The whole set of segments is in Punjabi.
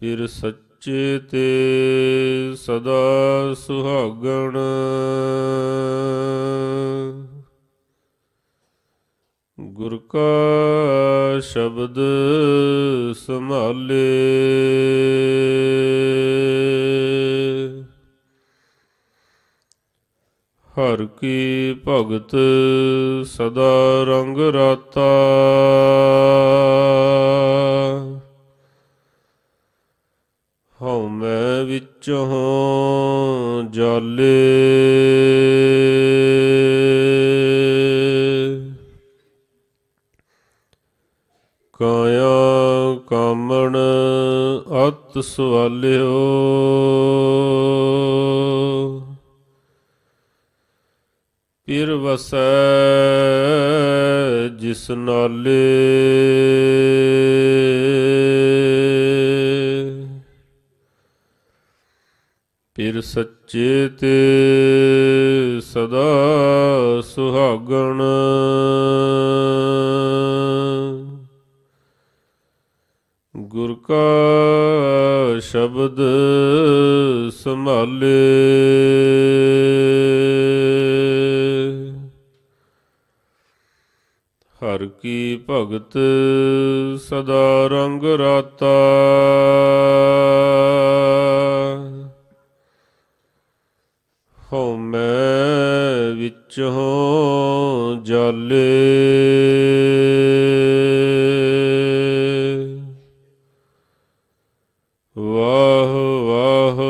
ਫਿਰ ਸੱਚੇ ਤੇ ਸਦਾ ਸੁਹਾਗਣ ਗੁਰ ਕਾ ਸ਼ਬਦ ਸੰਭਾਲੇ ਹਰ ਕੀ ਭਗਤ ਸਦਾ ਰੰਗ ਰਾਤਾ ਚੋਂ ਜਲੇ ਕਾਇਆ ਕਾਮਣ ਅਤ ਸਵਾਲਿਓ ਪਿਰ ਵਸੈ ਜਿਸ ਨਾਲੇ ਫਿਰ ਸੱਚੇ ਤੇ ਸਦਾ ਸੁਹਾਗਣ ਗੁਰ ਕਾ ਸ਼ਬਦ ਸੰਭਾਲੇ ਹਰ ਕੀ ਭਗਤ ਸਦਾ ਰੰਗ ਰਾਤਾ ਮੈਂ ਵਿੱਚੋਂ ਜਲੇ ਵਾਹ ਵਾਹ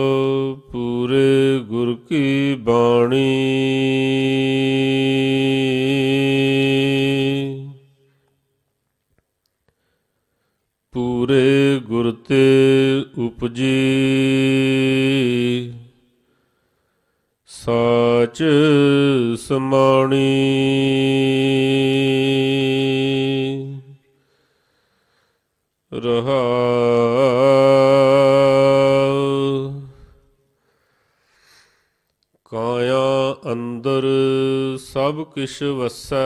ਪੂਰੇ ਗੁਰ ਕੀ ਬਾਣੀ ਪੂਰੇ ਗੁਰ ਤੇ ਉਪਜੀ ਸਾਚ ਸਮਾਣੀ ਰਹਾ ਕਾਇਆ ਅੰਦਰ ਸਭ ਕਿਛ ਵਸੈ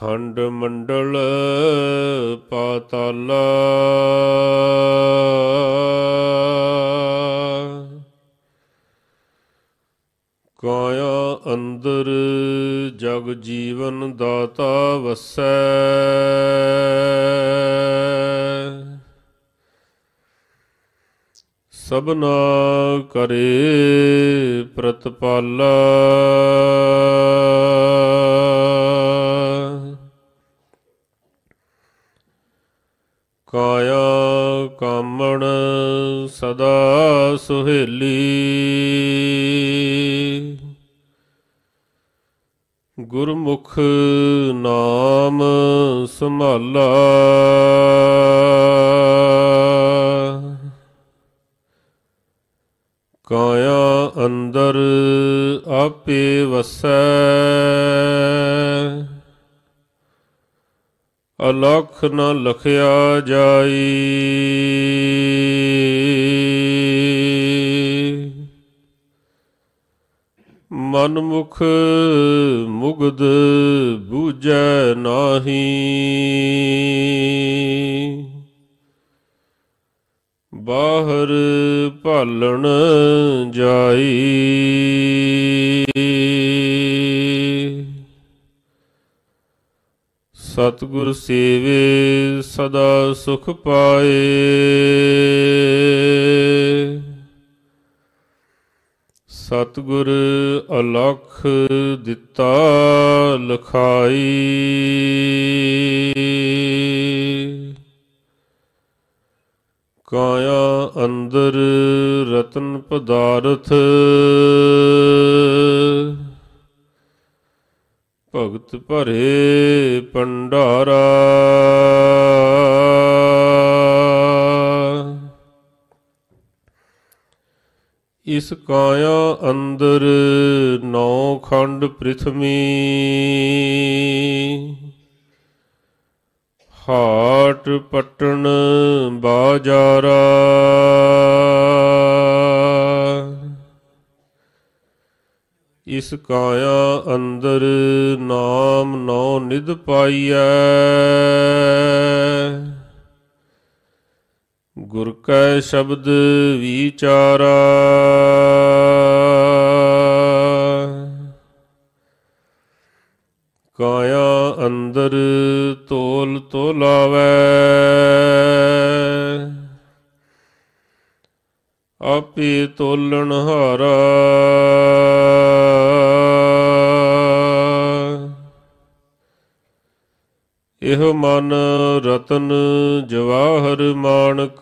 ਖੰਡ ਮੰਡਲ ਪਾਤਾਲ ਕਾਇਆ ਅੰਦਰ ਜਗ ਜੀਵਨ ਦਾਤਾ ਵਸੈ ਸਭਨਾ ਕਰੇ ਪ੍ਰਤਪਾਲਾ ਮਾਇਆ ਕਾਮਣ ਸਦਾ ਸੁਹੇਲੀ ਗੁਰਮੁਖ ਨਾਮ ਸੰਭਾਲਾ ਕਾਇਆ ਅੰਦਰ ਆਪੇ ਵਸੈ ਅਲਖ ਨ ਲਖਿਆ ਜਾਈ ਮਨ ਮੁਖ ਮੁਗਦ ਬੂਝੈ ਨਾਹੀ ਬਾਹਰ ਭਾਲਣ ਜਾਈ ਸਤਿਗੁਰ ਸੇਵੇ ਸਦਾ ਸੁਖ ਪਾਏ ਸਤਿਗੁਰ ਅਲਖ ਦਿੱਤਾ ਲਖਾਈ ਕਾਇਆ ਅੰਦਰ ਰਤਨ ਪਦਾਰਥ ਭਗਤ ਭਰੇ ਪੰਡਾਰਾ ਇਸ ਕਾਇਆ ਅੰਦਰ ਨੌ ਖੰਡ ਪ੍ਰਿਥਵੀ ਹਾਟ ਪਟਣ ਬਾਜ਼ਾਰਾ ਇਸ ਕਾਇਆ ਅੰਦਰ ਨਾਮ ਨੌ ਨਿਧ ਪਾਈਐ ਗੁਰ ਕੈ ਸ਼ਬਦ ਵਿਚਾਰਾ ਕਾਇਆ ਅੰਦਰ ਤੋਲ ਤੋਲਾਵੇ ਆਪੇ ਤੋਲਣ ਹਾਰਾ ਇਹ ਮਨ ਰਤਨ ਜਵਾਹਰ ਮਾਨਕ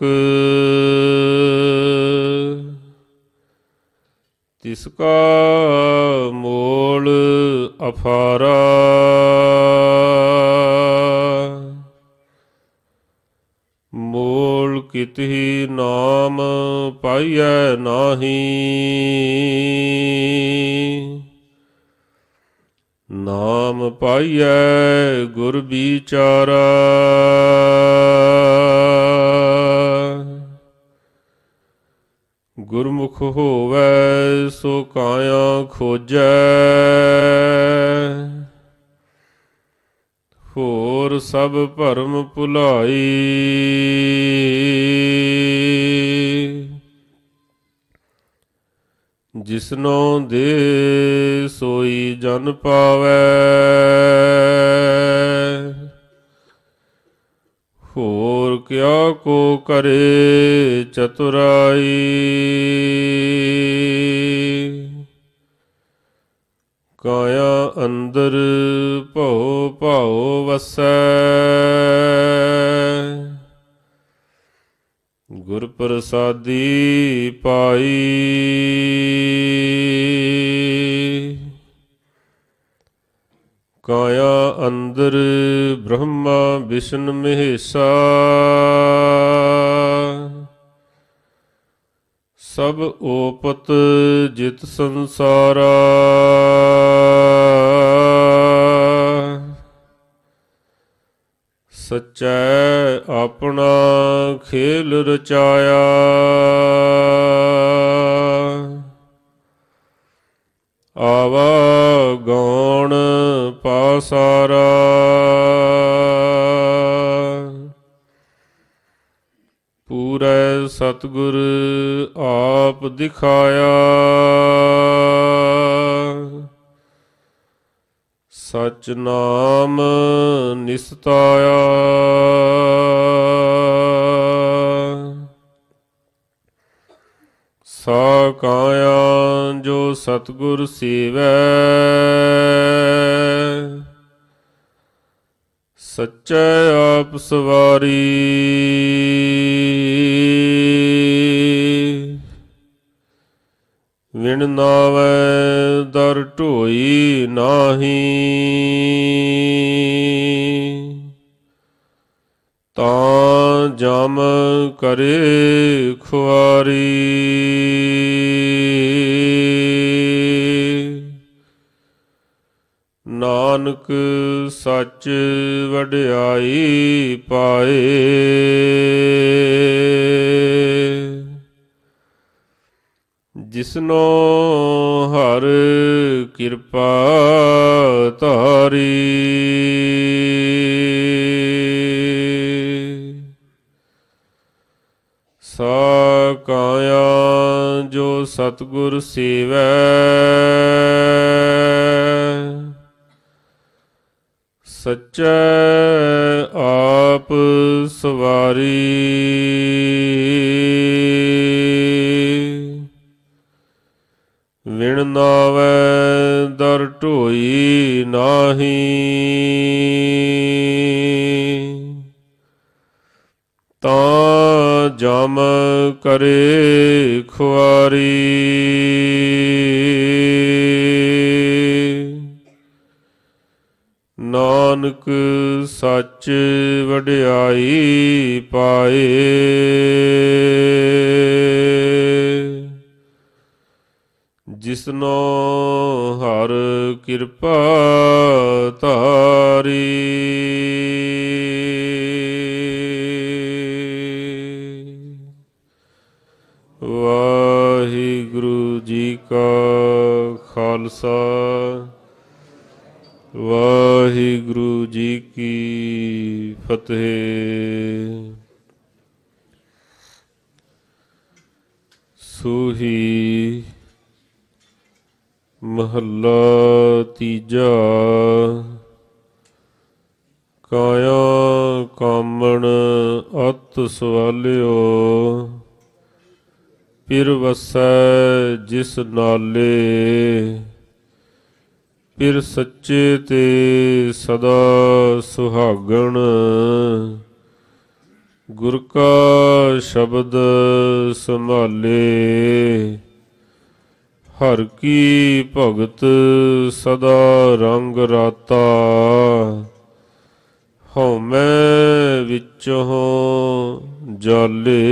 ਤਿਸ ਕਾ ਮੋਲ ਅਫਾਰਾ ਮੋਲ ਕਿਤਹੀ ਨਾਮ ਪਾਈਐ ਨਾਹੀ ਨਾਮ ਪਾਈਐ ਗੁਰ ਵਿਚਾਰਾ ਗੁਰਮੁਖ ਹੋਵੇ ਸੋ ਕਾਇਆ ਖੋਜੈ ਹੋਰ ਸਭ ਭਰਮ ਭੁਲਾਈ ਜਿਸਨੋ ਦੇ ਸੋਈ ਜਨ ਪਾਵੇ ਹੋਰ ਕਿਆ ਕੋ ਕਰੇ ਚਤੁਰਾਈ ਕਾਇਆ ਅੰਦਰ ਭਉ ਭਉ ਵਸੈ ਗੁਰ ਪ੍ਰਸਾਦੀ ਪਾਈ ਕਾਇਆ ਅੰਦਰ ਬ੍ਰਹਮਾ ਵਿਸ਼ਨ ਮਹੇਸ਼ਾ ਸਭ ਓਪਤ ਜਿਤ ਸੰਸਾਰਾ ਸਚੈ ਆਪਣਾ ਖੇਲ ਰਚਾਇਆ ਆਵਾ ਗਉਣ ਪਾਸਾਰਾ ਪੂਰੇ ਸਤਗੁਰ ਆਪ ਦਿਖਾਇਆ ਸਚ ਨਾਮ ਨਿਸਤਾਇਆ ਸਾ ਕਾਇਆ ਜੋ ਸਤਗੁਰ ਸੇਵੈ ਸੱਚੇ ਆਪ ਸਵਾਰੀ ਗਿਣ ਨਾਵੇ ਦਰ ਢੋਈ ਨਾਹੀ ਤਾਂ ਜਮ ਕਰੇ ਖੁਆਰੀ ਨਾਨਕ ਸੱਚ ਵਡਿਆਈ ਪਾਏ ਜਿਸਨੋ ਹਰ ਕਿਰਪਾ ਧਾਰੀ ਸਾ ਕਾਇਆ ਜੋ ਸਤਗੁਰ ਸੇਵੈ ਸਚੈ ਨਾਹੀ ਤਾਂ ਜਮ ਕਰੇ ਖੁਆਰੀ ਨਾਨਕ ਸੱਚ ਵਡਿਆਈ ਪਾਏ ਜਿਸਨੋ ਹਰ ਕਿਰਪਾ ਧਾਰੀ ਵਾਹਿਗੁਰੂ ਜੀ ਕਾ ਖਾਲਸਾ ਵਾਹਿਗੁਰੂ ਜੀ ਕੀ ਫਤਿਹ ਸੂਹੀ ਮਹੱਲਾ ਤੀਜਾ ਕਾਇਆ ਕਾਮਣ ਅਤ ਸਵਾਲਿਓ ਪਿਰ ਵਸੈ ਜਿਸ ਨਾਲੇ ਪਿਰ ਸੱਚੇ ਤੇ ਸਦਾ ਸੁਹਾਗਣ ਗੁਰ ਕਾ ਸ਼ਬਦ ਸੰਭਾਲੇ ਹਰ ਕੀ ਭਗਤ ਸਦਾ ਰੰਗ ਰਾਤਾ ਹਉਮੈ ਵਿੱਚੋਂ ਜਲੇ